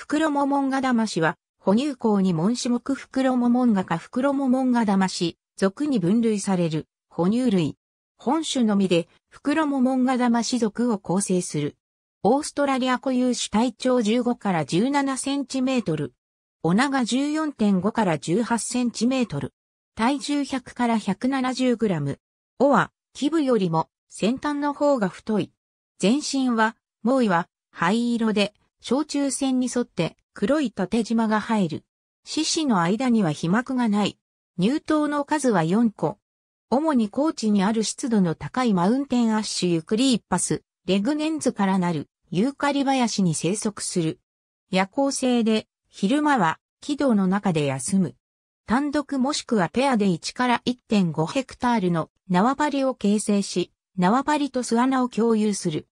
フクロモモンガダマシは、哺乳口に門種目ロモモンガかフクロモモンガダマシ、属に分類される、哺乳類。本種のみで、フクロモモンガダマシ属を構成する。オーストラリア固有種体長15から17センチメートル。お長14.5から18センチメートル。体重100から170グラム。尾は、基部よりも、先端の方が太い。全身は、猛威は、灰色で、小中線に沿って黒い縦縞が入る。獅子の間には被膜がない。入刀の数は4個。主に高地にある湿度の高いマウンテンアッシュユクリーパス、レグネンズからなるユーカリ林に生息する。夜行性で、昼間は軌道の中で休む。単独もしくはペアで1から1.5ヘクタールの縄張りを形成し、縄張りと巣穴を共有する。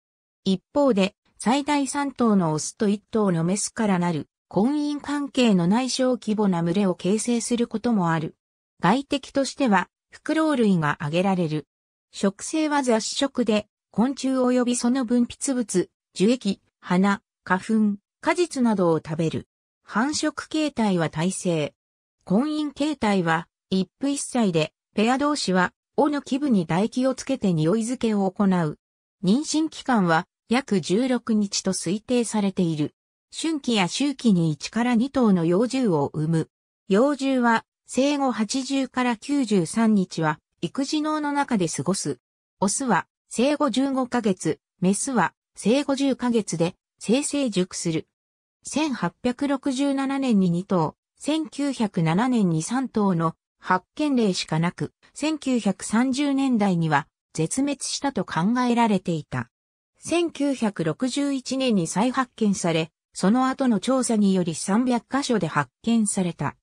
一方で、最大3頭のオスと1頭のメスからなる、婚姻関係の内小規模な群れを形成することもある。外敵としては、フクロウ類が挙げられる。食性は雑食で、昆虫及びその分泌物、樹液、花、花粉、果実などを食べる。繁殖形態は耐性。婚姻形態は、一夫一妻で、ペア同士は、尾の基部に唾液をつけて匂い付けを行う。妊娠期間は約16日と推定されている。春季や秋季に1から2頭の幼獣を産む。幼獣は生後80から93日は育児脳の中で過ごす。オスは生後15ヶ月、メスは生後10ヶ月で生成熟する。1867年に2頭、1907年に3頭の発見例しかなく、1930年代には絶滅したと考えられていた。1961年に再発見され、その後の調査により300カ所で発見された。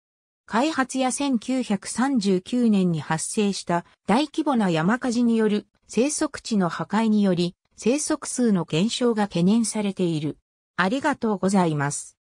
開発や1939年に発生した大規模な山火事による生息地の破壊により生息数の減少が懸念されている。ありがとうございます。